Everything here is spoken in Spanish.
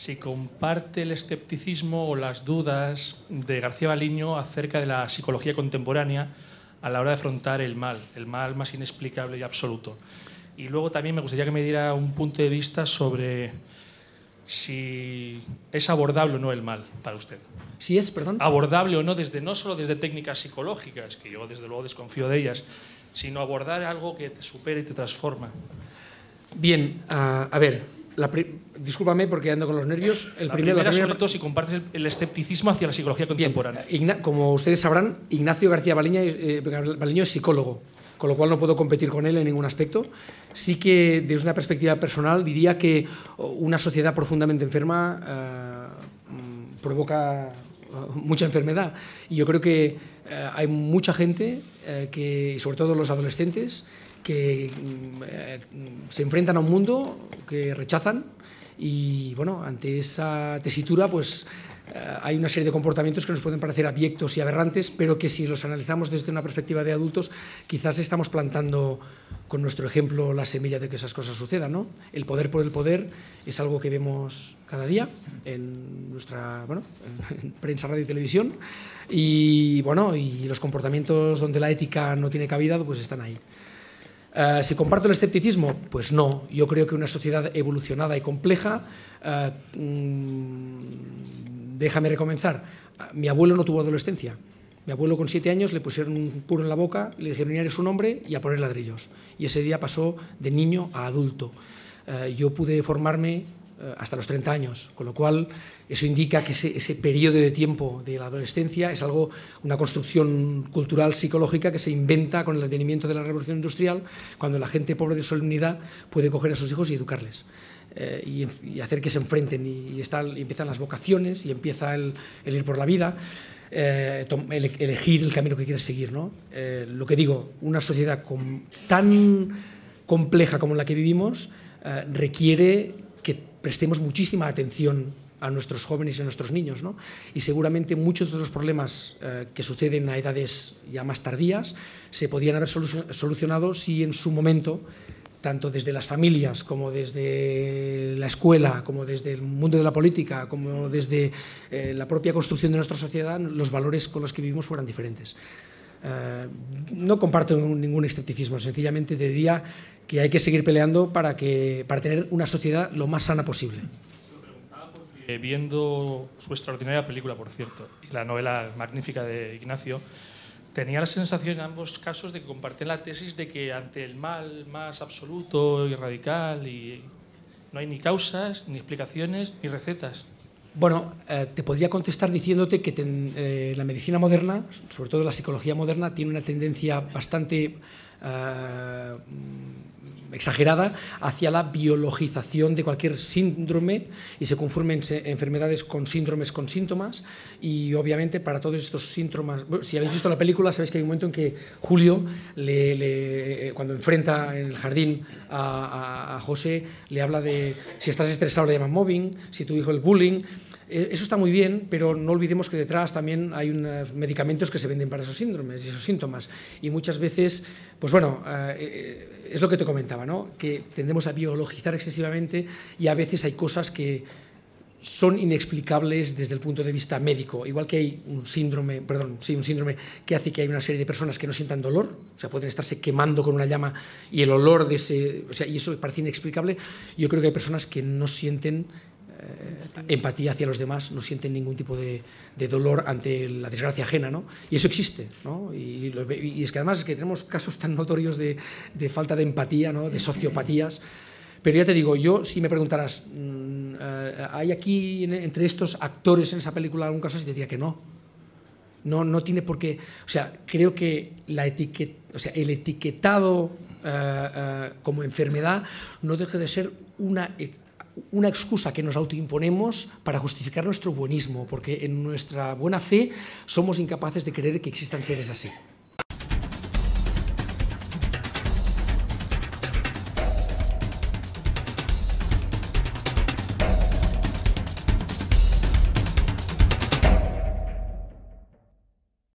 si comparte el escepticismo o las dudas de García Baliño acerca de la psicología contemporánea a la hora de afrontar el mal, el mal más inexplicable y absoluto. Y luego también me gustaría que me diera un punto de vista sobre si es abordable o no el mal para usted. Si es, perdón. Abordable o no, desde, no solo desde técnicas psicológicas, que yo desde luego desconfío de ellas, sino abordar algo que te supere y te transforma. Bien, ah, a ver, la discúlpame porque ando con los nervios. El primero, la primera, sobre si compartes el, escepticismo hacia la psicología contemporánea. Eh, como ustedes sabrán, Ignacio García eh, Baleño es, psicólogo, con lo cual no puedo competir con él en ningún aspecto. Sí que desde una perspectiva personal diría que una sociedad profundamente enferma eh, mm, provoca mucha enfermedad. Y yo creo que hay mucha gente, que, sobre todo los adolescentes, que mm, se enfrentan a un mundo que rechazan, y bueno, ante esa tesitura, pues eh, hay una serie de comportamientos que nos pueden parecer abyectos y aberrantes, pero que si los analizamos desde una perspectiva de adultos, quizás estamos plantando con nuestro ejemplo la semilla de que esas cosas sucedan. ¿no? El poder por el poder es algo que vemos cada día en nuestra bueno, en prensa, radio y televisión. Y bueno, y los comportamientos donde la ética no tiene cabida, pues están ahí. Eh, si comparto el escepticismo, pues no. Yo creo que una sociedad evolucionada y compleja, eh, mm, déjame recomenzar, ah, mi abuelo no tuvo adolescencia. Mi abuelo con siete años le pusieron un puro en la boca, le dijeron eres un hombre y a poner ladrillos. Y ese día pasó de niño a adulto. Eh, yo pude formarme eh, hasta los 30 años, con lo cual eso indica que ese, ese, periodo de tiempo de la adolescencia es algo, una construcción cultural psicológica que se inventa con el advenimiento de la revolución industrial, cuando la gente pobre de solemnidad puede coger a sus hijos y educarles. Eh, y, hacer que se enfrenten y, empiezan las vocaciones y empieza el, ir por la vida, eh, elegir el camino que quieres seguir. ¿no? lo que digo, una sociedad tan compleja como la que vivimos requiere prestemos muchísima atención a nuestros jóvenes y a nuestros niños. Y seguramente muchos de los problemas eh, que suceden a edades ya más tardías se podían haber solucionado si en su momento, tanto desde las familias como desde la escuela, como desde el mundo de la política, como desde eh, la propia construcción de nuestra sociedad, los valores con los que vivimos fueran diferentes. Eh, no comparto ningún escepticismo, sencillamente diría que hay que seguir peleando para, que, para tener una sociedad lo más sana posible. Eh, viendo su extraordinaria película, por cierto, y la novela magnífica de Ignacio, tenía la sensación en ambos casos de que compartían la tesis de que ante el mal más absoluto y radical y no hay ni causas, ni explicaciones, ni recetas. Bueno, eh, te podría contestar diciéndote que eh, la medicina moderna, sobre todo la psicología moderna, tiene una tendencia bastante eh, exagerada hacia la biologización de cualquier síndrome y se conformen enfermedades con síndromes con síntomas y obviamente para todos estos síntomas, si habéis visto la película sabéis que hay un momento en que Julio, eh, cuando enfrenta en el jardín a, a, José, le habla de si estás estresado le llaman mobbing, si tu hijo el bullying, eh, eso está muy bien, pero no olvidemos que detrás también hay unos medicamentos que se venden para esos síndromes y esos síntomas. Y muchas veces, pues bueno, eh, eh, es lo que te comentaba, ¿no? que tendemos a biologizar excesivamente y a veces hay cosas que son inexplicables desde el punto de vista médico. Igual que hay un síndrome, perdón, sí, un síndrome que hace que hay una serie de personas que no sientan dolor, o sea, pueden estarse quemando con una llama y el olor de ese, o sea, y eso parece inexplicable, yo creo que hay personas que no sienten eh, empatía hacia los demás, no sienten ningún tipo de, dolor ante la desgracia ajena, ¿no? Y eso existe, ¿no? Y, es que además es que tenemos casos tan notorios de, falta de empatía, ¿no? De sociopatías. Pero ya te digo, yo si me preguntaras, mm, eh, ¿hay aquí entre estos actores en esa película algún caso? Si te diría que no. No, no tiene por qué. O sea, creo que la etiqueta, o sea, el etiquetado eh, como enfermedad no deja de ser una e, una excusa que nos autoimponemos para justificar nuestro buenismo, porque en nuestra buena fe somos incapaces de creer que existan seres así.